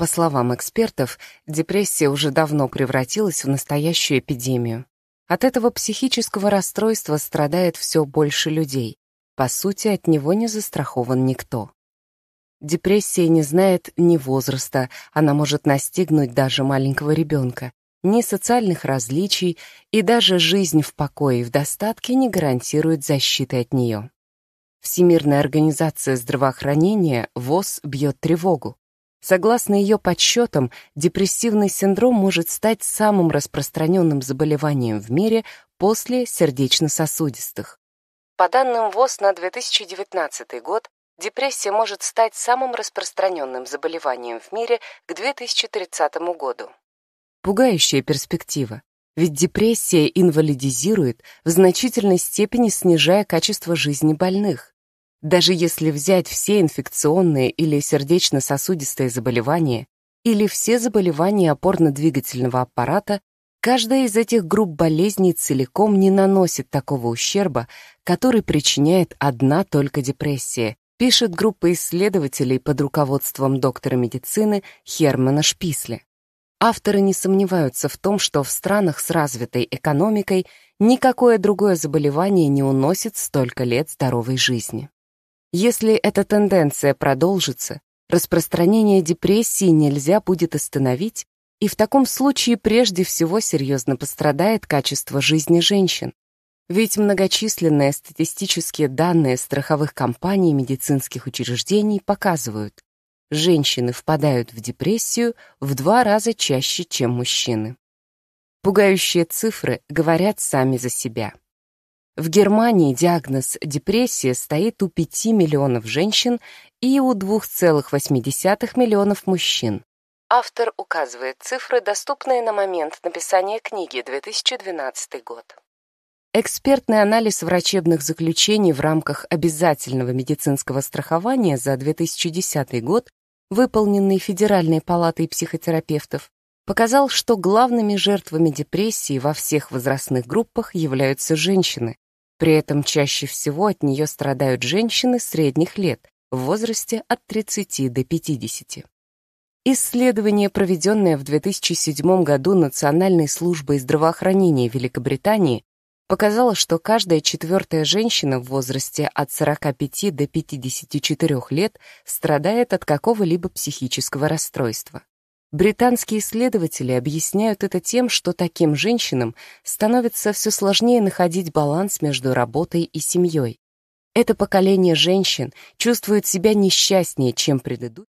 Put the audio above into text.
По словам экспертов, депрессия уже давно превратилась в настоящую эпидемию. От этого психического расстройства страдает все больше людей. По сути, от него не застрахован никто. Депрессия не знает ни возраста, она может настигнуть даже маленького ребенка, ни социальных различий, и даже жизнь в покое и в достатке не гарантирует защиты от нее. Всемирная организация здравоохранения ВОЗ бьет тревогу. Согласно ее подсчетам, депрессивный синдром может стать самым распространенным заболеванием в мире после сердечно-сосудистых. По данным ВОЗ на 2019 год, депрессия может стать самым распространенным заболеванием в мире к 2030 году. Пугающая перспектива. Ведь депрессия инвалидизирует, в значительной степени снижая качество жизни больных. Даже если взять все инфекционные или сердечно-сосудистые заболевания, или все заболевания опорно-двигательного аппарата, каждая из этих групп болезней целиком не наносит такого ущерба, который причиняет одна только депрессия, пишет группа исследователей под руководством доктора медицины Хермана Шписли. Авторы не сомневаются в том, что в странах с развитой экономикой никакое другое заболевание не уносит столько лет здоровой жизни. Если эта тенденция продолжится, распространение депрессии нельзя будет остановить, и в таком случае прежде всего серьезно пострадает качество жизни женщин. Ведь многочисленные статистические данные страховых компаний и медицинских учреждений показывают, женщины впадают в депрессию в два раза чаще, чем мужчины. Пугающие цифры говорят сами за себя. В Германии диагноз депрессия стоит у 5 миллионов женщин и у 2,8 миллионов мужчин. Автор указывает цифры, доступные на момент написания книги 2012 год. Экспертный анализ врачебных заключений в рамках обязательного медицинского страхования за 2010 год, выполненный Федеральной палатой психотерапевтов, показал, что главными жертвами депрессии во всех возрастных группах являются женщины, при этом чаще всего от нее страдают женщины средних лет в возрасте от 30 до 50. Исследование, проведенное в 2007 году Национальной службой здравоохранения Великобритании, показало, что каждая четвертая женщина в возрасте от 45 до 54 лет страдает от какого-либо психического расстройства. Британские исследователи объясняют это тем, что таким женщинам становится все сложнее находить баланс между работой и семьей. Это поколение женщин чувствует себя несчастнее, чем предыдущие.